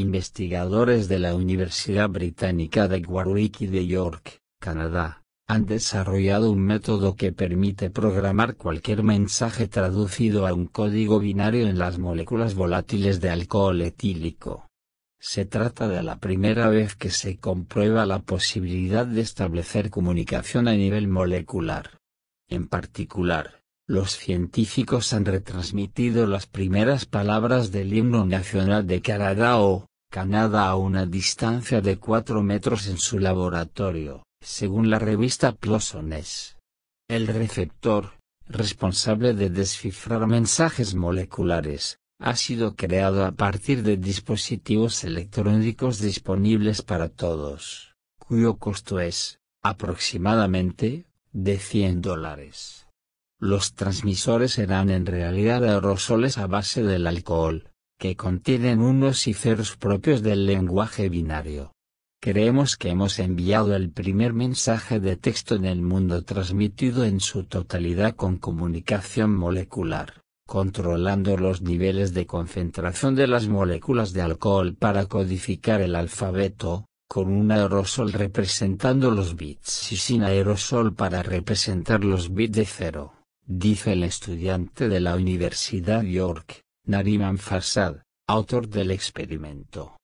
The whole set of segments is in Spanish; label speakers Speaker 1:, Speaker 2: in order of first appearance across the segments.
Speaker 1: Investigadores de la Universidad Británica de Warwick y de York, Canadá, han desarrollado un método que permite programar cualquier mensaje traducido a un código binario en las moléculas volátiles de alcohol etílico. Se trata de la primera vez que se comprueba la posibilidad de establecer comunicación a nivel molecular. En particular, los científicos han retransmitido las primeras palabras del himno nacional de Canadá Canadá a una distancia de 4 metros en su laboratorio, según la revista Plosones. El receptor, responsable de descifrar mensajes moleculares, ha sido creado a partir de dispositivos electrónicos disponibles para todos, cuyo costo es, aproximadamente, de 100 dólares. Los transmisores eran en realidad aerosoles a base del alcohol, que contienen unos y ceros propios del lenguaje binario. Creemos que hemos enviado el primer mensaje de texto en el mundo transmitido en su totalidad con comunicación molecular, controlando los niveles de concentración de las moléculas de alcohol para codificar el alfabeto, con un aerosol representando los bits y sin aerosol para representar los bits de cero dice el estudiante de la Universidad York, Nariman Farsad, autor del experimento.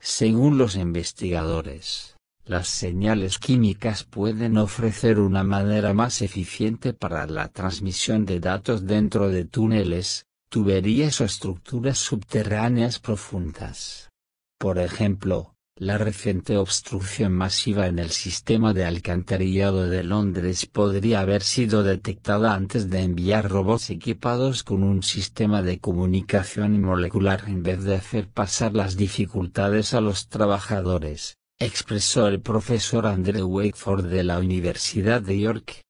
Speaker 1: Según los investigadores, las señales químicas pueden ofrecer una manera más eficiente para la transmisión de datos dentro de túneles, tuberías o estructuras subterráneas profundas. Por ejemplo, la reciente obstrucción masiva en el sistema de alcantarillado de Londres podría haber sido detectada antes de enviar robots equipados con un sistema de comunicación molecular en vez de hacer pasar las dificultades a los trabajadores, expresó el profesor Andrew Wakeford de la Universidad de York.